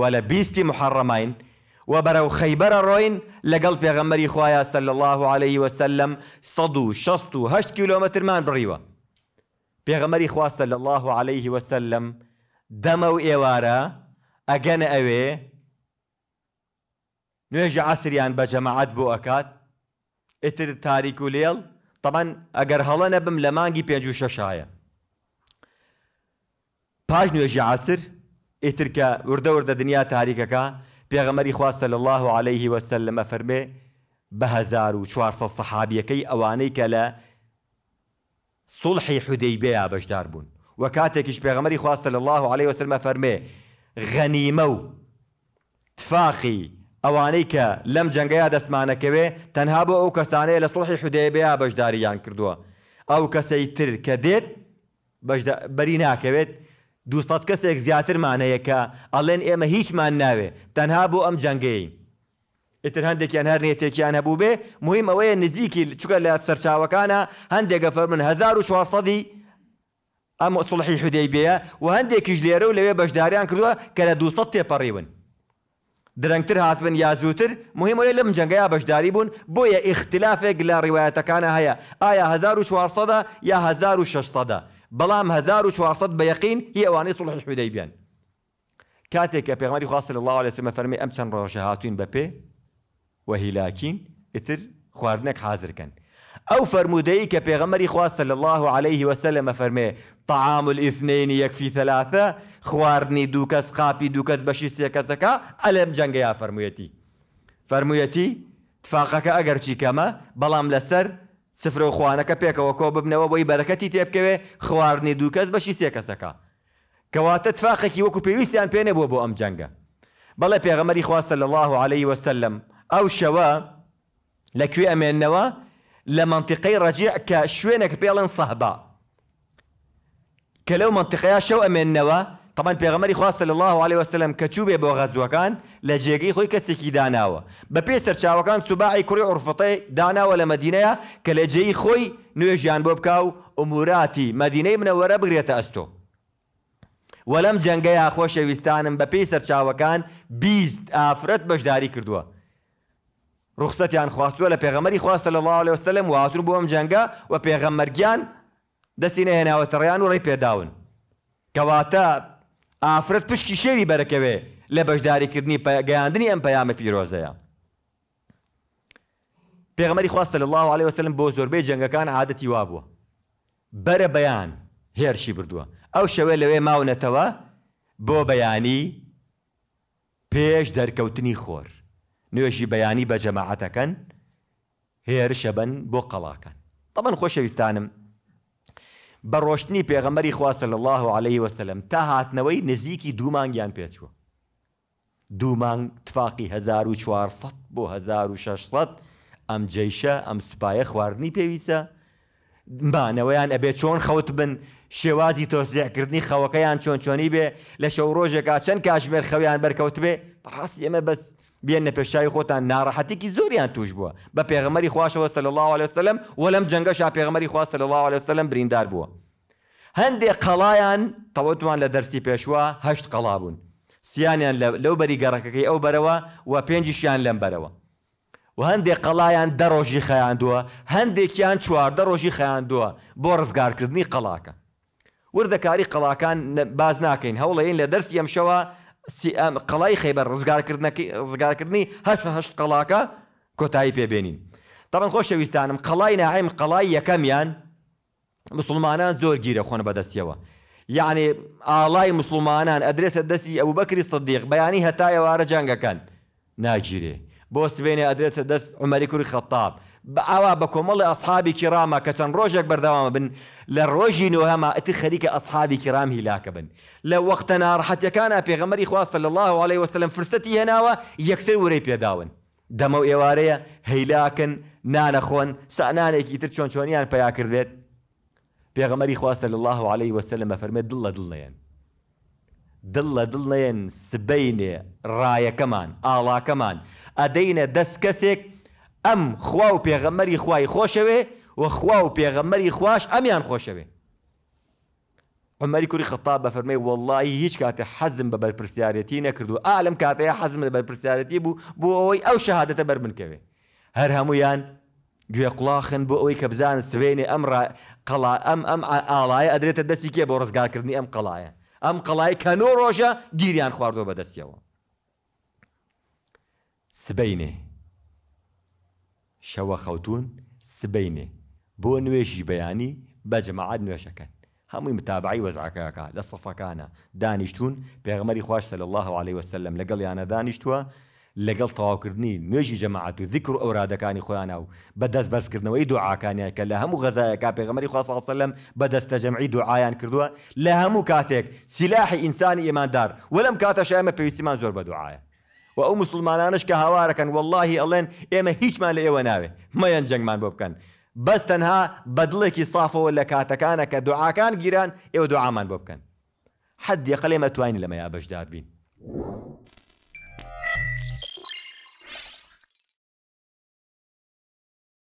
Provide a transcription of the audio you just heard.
ولا بيستي محرمين وبرو خيبر الروين لقلت يا غمري خوايا صلى الله عليه وسلم صدو شصتو هشت كيلومتر من بريوة يا غمري صلى الله عليه وسلم دمو إيوارا أجن أوي نيجا عسريا يعني بجماعات بو اكات إتر تاريكو ليل طبعا أجر هلا نبم لمانجي بيجو ششاية باج نيجا عسر ئیتر کە وردە وردە دنیا تاریکەکە پێغەمەری خواستە لە الله و عليهەیهی وەسەر لەمە فەرمێ بەهزار و چوارفە سەحابیەکەی ئەوانەی کە لە سڵحی حودەیبەیە بەشدار بوون و کاتێکیش پێغەمەری خواستە لە الله و عليه وەسەرمە فەرمێ غەنیمە و تفاقی ئەوانەی کە لەم جەنگەیە دەسمانەکەوێ تەنها بۆ ئەو کەسانەیە لە سڵحی حودەیبەیە بەشداریان کردووە ئەو کەسەی تر کە دێت بەری ناکەوێت دوسەد کەسێک زیاترمانەیەکە ئەڵێن ئێمە هیچمان ناوێ تەنها بۆ ئەم جەنگەی ئتر هەندێکیان هەر نێتێکیان هەبوو بێ مهم ئەوەیە نزیکی چکە لە سەرچاوەکانە هەندێکە فەرمن 1970 ئەم سڵحی حودەی بێە و هەندێکیش لێرە و لەوێ بەشداریان کردووە کە لە 200 تێپەڕیون درەنگتر هاتبن یا زووتر مهمەیە لەم جەنگەیە بەشداری بوون بۆیە ئیختلافێک لە ڕیواەتەکانە هەیە ئایا 1940 یا 1600 دا بلام هزار بە یقین بيقين هي سڵحی صلح بیان کاتێک کە پێغمەری خواست الله عليه وسلم فرمي امتن روشهاتين ببي هاتوین بە پێ وهیلاکین ئتر كان او ئەو فرمودەی کە پێغەمەری الله عليه وسلم فرمي طعام الاثنين يكفي ثلاثة خوارني دوكاس کەس دوكاس دوو کەس الم سێ کەسەکە فرمويتي جەنگەیا فەرموویەتی فەرموویەتی تفاقەکە ئەگەر چی سفرۆخواانەکە پێکەوە کۆ ببنەوە بۆی بەرەکەتی تێبکەوێ خواردنی دوو کەس بەشی سێ کەسەکە کەواتە تفاقێکی وەکو پێویستیان پێێنێ بۆ بۆ ئەم جەنگە بەڵێ پێغەمەری خواستە لە الله عليه وسلم ئەو شەوە لەکوێ ئەمێنەوە لە منتیقەی ڕجیع کە شوێنێک پێڵن سەحبا کە لەو منتیقەیە شەو ئەمێنەوە طبعا پێغەمەری خواستە لە الله عليه وسلم کە چوبێ بۆ غەزوەکان لە جێگەی خۆی کەسێکی داناوە بە پێ سەرچاوەکان سوباعی کوڕی عرفەتەی داناوە لە مدینەیە کە لە جێی خۆی نوێژیان بۆ بکە و ئوموراتی مدینەی منەوەرە بگرێتە ئەستۆ وەلەم جەنگەیە خۆشەویستانم بە پێی سەرچاوەکان بیست ئافرەت بەشداری کردووە ڕخسەتیان خواستووە لە پێغەمەری خواستە لە الله عليه وسلم و هاتون بۆم جەنگە و پێغەمەرگیان دەستی نەهێناوەتەڕیان و ڕێی پێداون کەواتە ئافرەت پشکی شێری بەرەکەوێ لە بەشداریکردنی گەیاندنی ئەم پەیامە پیرۆزەیە پێغمەری خواستە لە الله عليه وسلم بۆ زۆربەی جەنگەکان عادەتی وا بووە بەرە بەیان هێرشی بردووە ئەو شەوێ لەوێ ماونەتەوە بۆ بەیانی پێش دەرکەوتنی خۆر نوێژی بەیانی بە جەماعەتەکەن هێرشە بن بۆ قەڵاکەن تەمەن خۆشەویستانم بە ڕۆشتنی پێغەمەری خواستە لە الله و عليه وسلم تا هاتنەوەی نزیکی دوومانگیان پێچوە دوومانگ تفاقی 1400 بۆ 1600 ئەم جەیشە ئەم سوپایە خواردنی پێویستە بانەوەیان ئەبێ چۆن خەوت بن شێوازی تۆزیعکردنی خەوەکەیان چۆن چۆنی بێ لە شەو ڕۆژێکا چەند کاژمێر خەویان بەرکەوت بێ ڕاستی ئەمە بەس بێنە پێشای خۆتان ناڕەحەتێکی زۆریان توش بووە بە پێغمەری خوۆشەوە سە لە الله لەسلم و لەم جەنگەش پێغمەری خواستە لە الله لەسلم بریندار بووە هەندێک قەڵایان تەوەتوان لە دەرسی پێشوە هەشت قەڵا بوون سییانیان لەو بەری گەڕەکەەکەی ئەو بەرەوە و پێنجشیان لەم بەرەوە و هەندێک قەڵایان دەڕۆژی خەیاندووە هەندێکیان چواردە ڕۆژی خەیاندووە بۆ ڕزگارکردنی قەڵاکە وردەکاری قەڵاکان باز ناکەین هەوڵەین لە دەرسی ئەمشەوە قەڵای خەیبەر ڕزگارکردنەکەی ڕزگارکردنی هەشت قەڵاکە کۆتایی پێبێنین تاەن خۆشەویستانم قەڵای ناعیم قەڵای یەکەمیان مسلمانان زۆر گیرە خۆن بەدەستیەوە یعنی ئاڵای مسلمانان ئەدرێتە دەستی ئەو بەکری سەدیق بەیانی هەتا ئێوارە جەنگەکەن ناگیرێ بوست بيني ادريس دس عمري كوري خطاب بكم بكمل اصحابي كرامه كسن روجك بردوام بن لروجي نوهما اتي اصحابي كرام هلاك بن لو وقتنا راحت كان ابي غمر اخوا صلى الله عليه وسلم فرستي هنا يكسر وري بيداون دمو إيواريا هلاك نانا خون سانانا كيتر شون شون بياكر ذات بيغمر اخوا صلى الله عليه وسلم فرمت دل دلا يعني دڵ لە دڵێن سبینێ ڕایەکەمان ئاڵاکەمان ئەدەینە دەست کەسێک ئەم خوا و پێغەمەری خوای خۆشەوێ و خوا و پێغەمەری خوش ئەمیان خۆشەوێ عمەری کوری خەتا بە فەرمەی وەڵی هیچ کاتێ حەزم بە بەرپسیارەتی نەکردو ئالم کاتەیە حەزم لە بەرپسیارەتی بوو بۆ ئەوەی ئەو شەهادەتە بەر بنکەوێ هەر هەمویان گوێ قوڵاخن بۆ ئەوەی کە بزان سوێنێ ئەم قەڵا ئەم ئەم ئاڵایە ئەدرێتە دەستی کێ بۆ ڕزگارکردنی ئەم قەڵایە ئەم قەڵای کەنۆ ڕۆژە گیریان خواردۆ بەدەستیەوە سبینێ شەوە خەوتون سبینێ بۆ نوێژی بەیانی بە جەماعات نوێشەکەن هەمووی متابعی وەزعکەکە لە سەفەکانە دانیشتون پێغمەری خواشتە لە الله عليه وسلم لەگەڵ یانە دانیشتووە لەگەڵ تەواوکردنی نوێژی جەماعات و ذیکر و ئەورادەکانی خۆیانە و بەدەست بەرزکردنەوەی دوعاکانیان کە لە هەموو غەزایەکە پێغمەری خواسەلم بەدەستە جەمعی دوعایان کردووە لە هەموو کاتێک سیلاحی ئینسانی ئێماندار وەلم کاتەش ئەمە پێویستیمان زۆر بە دوعاە و ئەو مسلمانانش کە هاوارەکەن واللهی ئەڵێن ئێمە هیچمان لە ئێوە ناوێ مەیەن جەنگمان بۆ بکەن بەس تەنها بەدڵێکی صافەوە لە کاتەکانە کە دوعاکان گیران ئێوە دوعامان بۆ بکەن حد یەقلێمە توانی لەمەیا بەشدار بین